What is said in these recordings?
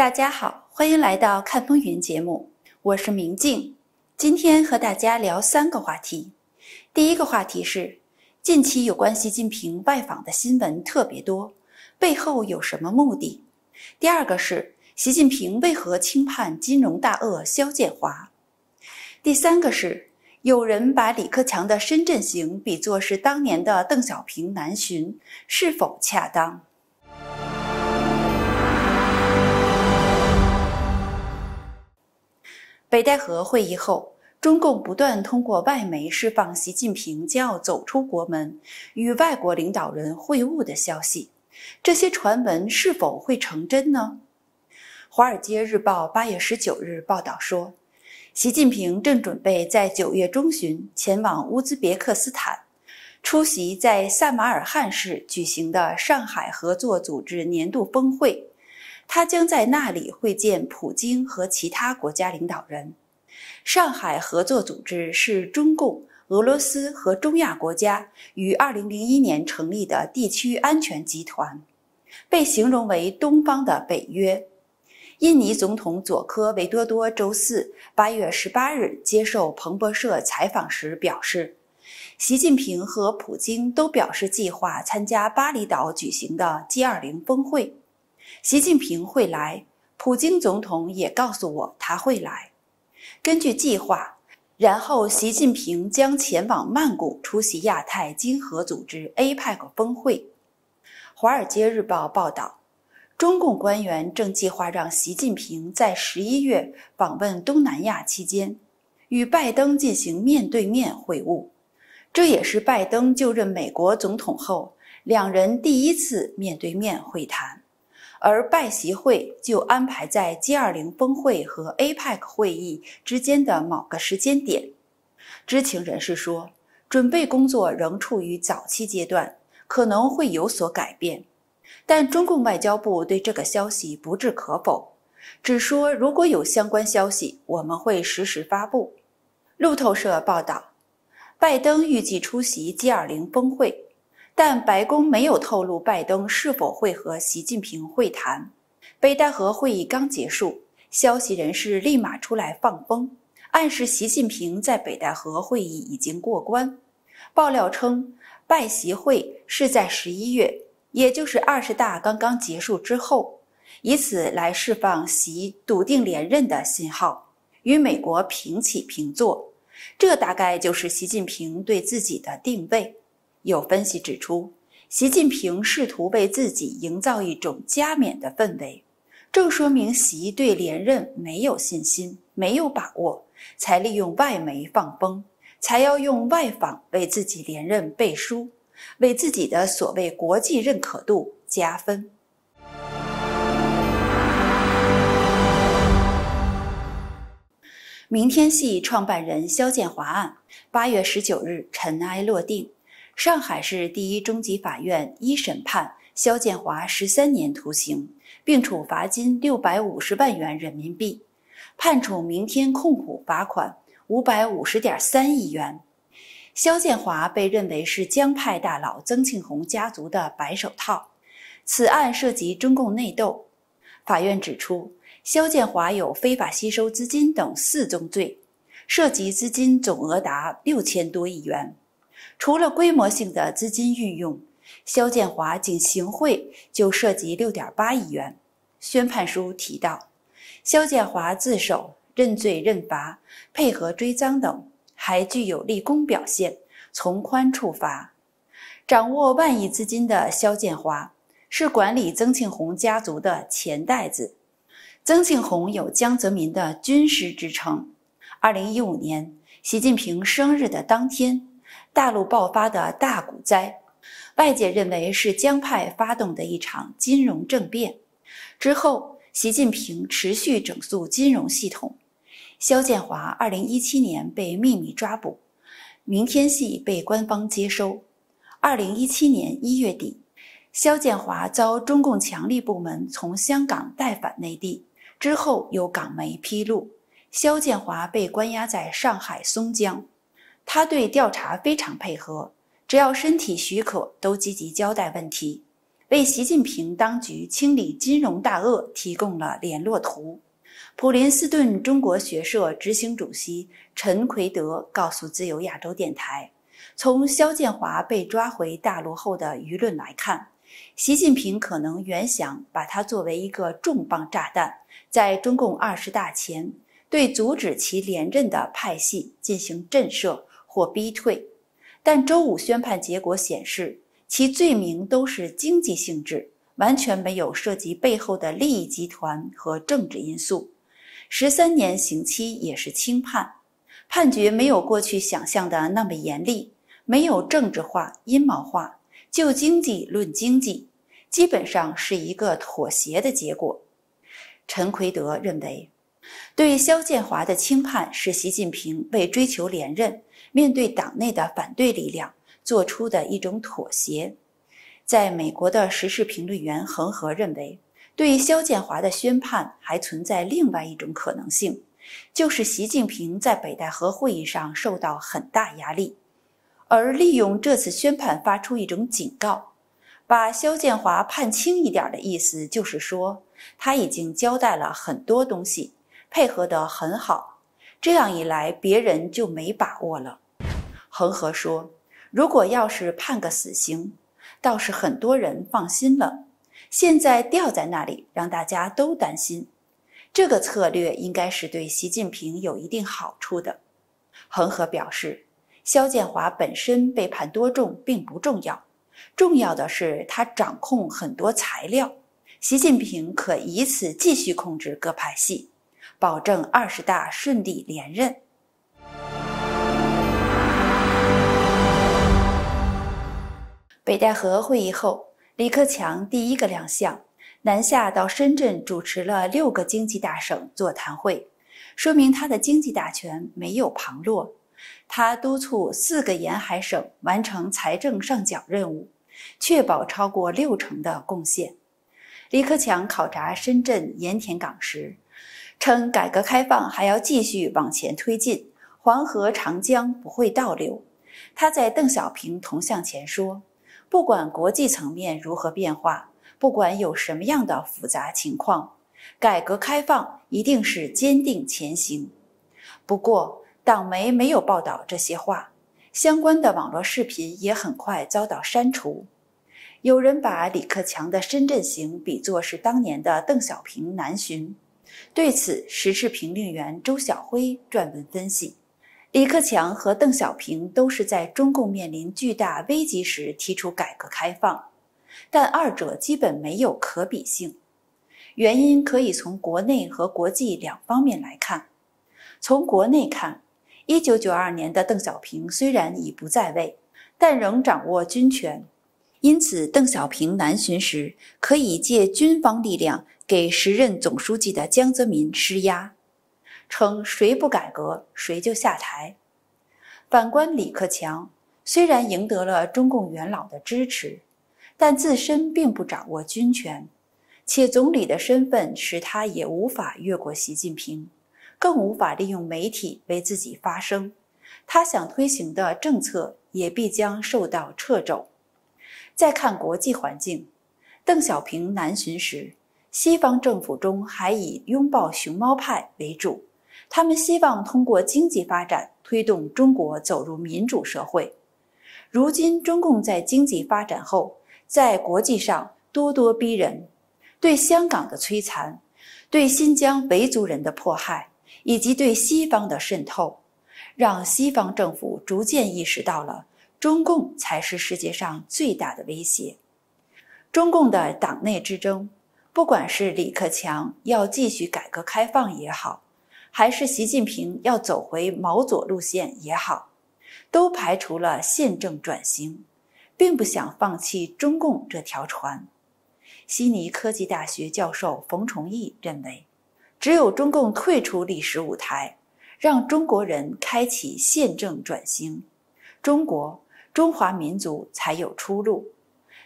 大家好，欢迎来到看风云节目，我是明静。今天和大家聊三个话题。第一个话题是，近期有关习近平外访的新闻特别多，背后有什么目的？第二个是，习近平为何轻判金融大鳄肖建华？第三个是，有人把李克强的深圳行比作是当年的邓小平南巡，是否恰当？北戴河会议后，中共不断通过外媒释放习近平将要走出国门，与外国领导人会晤的消息。这些传闻是否会成真呢？《华尔街日报》八月十九日报道说，习近平正准备在九月中旬前往乌兹别克斯坦，出席在萨马尔罕市举行的上海合作组织年度峰会。他将在那里会见普京和其他国家领导人。上海合作组织是中共、俄罗斯和中亚国家于2001年成立的地区安全集团，被形容为“东方的北约”。印尼总统佐科维多多周四 （8 月18日）接受彭博社采访时表示，习近平和普京都表示计划参加巴厘岛举行的 G20 峰会。习近平会来，普京总统也告诉我他会来。根据计划，然后习近平将前往曼谷出席亚太经合组织 （APEC） 峰会。《华尔街日报》报道，中共官员正计划让习近平在十一月访问东南亚期间，与拜登进行面对面会晤。这也是拜登就任美国总统后，两人第一次面对面会谈。而拜习会就安排在 G20 峰会和 APEC 会议之间的某个时间点，知情人士说，准备工作仍处于早期阶段，可能会有所改变。但中共外交部对这个消息不置可否，只说如果有相关消息，我们会实时发布。路透社报道，拜登预计出席 G20 峰会。但白宫没有透露拜登是否会和习近平会谈。北戴河会议刚结束，消息人士立马出来放风，暗示习近平在北戴河会议已经过关。爆料称，拜习会是在十一月，也就是二十大刚刚结束之后，以此来释放习笃定连任的信号，与美国平起平坐。这大概就是习近平对自己的定位。有分析指出，习近平试图为自己营造一种加冕的氛围，正说明习对连任没有信心、没有把握，才利用外媒放风，才要用外访为自己连任背书，为自己的所谓国际认可度加分。明天系创办人肖建华案，八月十九日尘埃落定。上海市第一中级法院一审判肖建华十三年徒刑，并处罚金六百五十万元人民币，判处明天控股罚款五百五十点三亿元。肖建华被认为是江派大佬曾庆红家族的“白手套”，此案涉及中共内斗。法院指出，肖建华有非法吸收资金等四宗罪，涉及资金总额达六千多亿元。除了规模性的资金运用，肖建华仅行贿就涉及六点八亿元。宣判书提到，肖建华自首、认罪认罚、配合追赃等，还具有立功表现，从宽处罚。掌握万亿资金的肖建华是管理曾庆红家族的钱袋子。曾庆红有江泽民的军师之称。二零一五年习近平生日的当天。大陆爆发的大股灾，外界认为是江派发动的一场金融政变。之后，习近平持续整肃金融系统。肖建华2017年被秘密抓捕，明天系被官方接收。2017年1月底，肖建华遭中共强力部门从香港带返内地。之后，有港媒披露，肖建华被关押在上海松江。他对调查非常配合，只要身体许可，都积极交代问题，为习近平当局清理金融大鳄提供了联络图。普林斯顿中国学社执行主席陈奎德告诉自由亚洲电台：“从肖建华被抓回大陆后的舆论来看，习近平可能原想把他作为一个重磅炸弹，在中共二十大前对阻止其连任的派系进行震慑。”或逼退，但周五宣判结果显示，其罪名都是经济性质，完全没有涉及背后的利益集团和政治因素。十三年刑期也是轻判，判决没有过去想象的那么严厉，没有政治化、阴谋化，就经济论经济，基本上是一个妥协的结果。陈奎德认为。对肖建华的轻判是习近平为追求连任，面对党内的反对力量做出的一种妥协。在美国的时事评论员恒河认为，对肖建华的宣判还存在另外一种可能性，就是习近平在北戴河会议上受到很大压力，而利用这次宣判发出一种警告，把肖建华判轻一点的意思，就是说他已经交代了很多东西。配合的很好，这样一来别人就没把握了。恒河说：“如果要是判个死刑，倒是很多人放心了。现在吊在那里，让大家都担心。这个策略应该是对习近平有一定好处的。”恒河表示：“肖建华本身被判多重并不重要，重要的是他掌控很多材料，习近平可以此继续控制各派系。”保证二十大顺利连任。北戴河会议后，李克强第一个亮相，南下到深圳主持了六个经济大省座谈会，说明他的经济大权没有旁落。他督促四个沿海省完成财政上缴任务，确保超过六成的贡献。李克强考察深圳盐田港时。称改革开放还要继续往前推进，黄河长江不会倒流。他在邓小平铜像前说：“不管国际层面如何变化，不管有什么样的复杂情况，改革开放一定是坚定前行。”不过，党媒没有报道这些话，相关的网络视频也很快遭到删除。有人把李克强的深圳行比作是当年的邓小平南巡。对此，时事评论员周晓辉撰文分析：李克强和邓小平都是在中共面临巨大危机时提出改革开放，但二者基本没有可比性。原因可以从国内和国际两方面来看。从国内看，1992年的邓小平虽然已不在位，但仍掌握军权。因此，邓小平南巡时可以借军方力量给时任总书记的江泽民施压，称谁不改革谁就下台。反观李克强，虽然赢得了中共元老的支持，但自身并不掌握军权，且总理的身份使他也无法越过习近平，更无法利用媒体为自己发声。他想推行的政策也必将受到掣肘。再看国际环境，邓小平南巡时，西方政府中还以拥抱熊猫派为主，他们希望通过经济发展推动中国走入民主社会。如今，中共在经济发展后，在国际上咄咄逼人，对香港的摧残，对新疆维族人的迫害，以及对西方的渗透，让西方政府逐渐意识到了。中共才是世界上最大的威胁。中共的党内之争，不管是李克强要继续改革开放也好，还是习近平要走回毛左路线也好，都排除了宪政转型，并不想放弃中共这条船。悉尼科技大学教授冯崇义认为，只有中共退出历史舞台，让中国人开启宪政转型，中国。中华民族才有出路，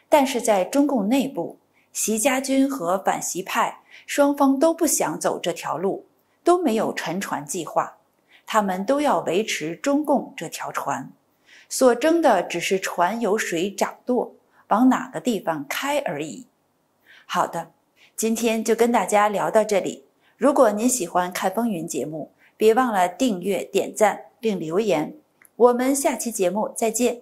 但是在中共内部，习家军和反习派双方都不想走这条路，都没有沉船计划，他们都要维持中共这条船，所争的只是船由谁掌舵，往哪个地方开而已。好的，今天就跟大家聊到这里。如果您喜欢看风云节目，别忘了订阅、点赞并留言。我们下期节目再见。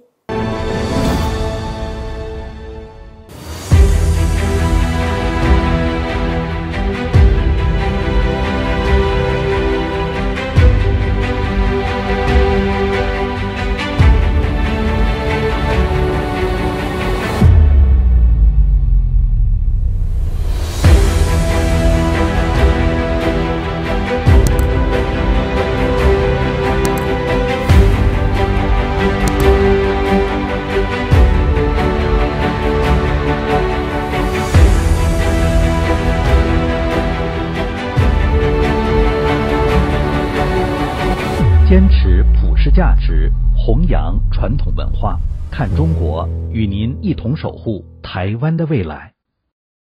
价值，弘扬传统文化，看中国，与您一同守护台湾的未来。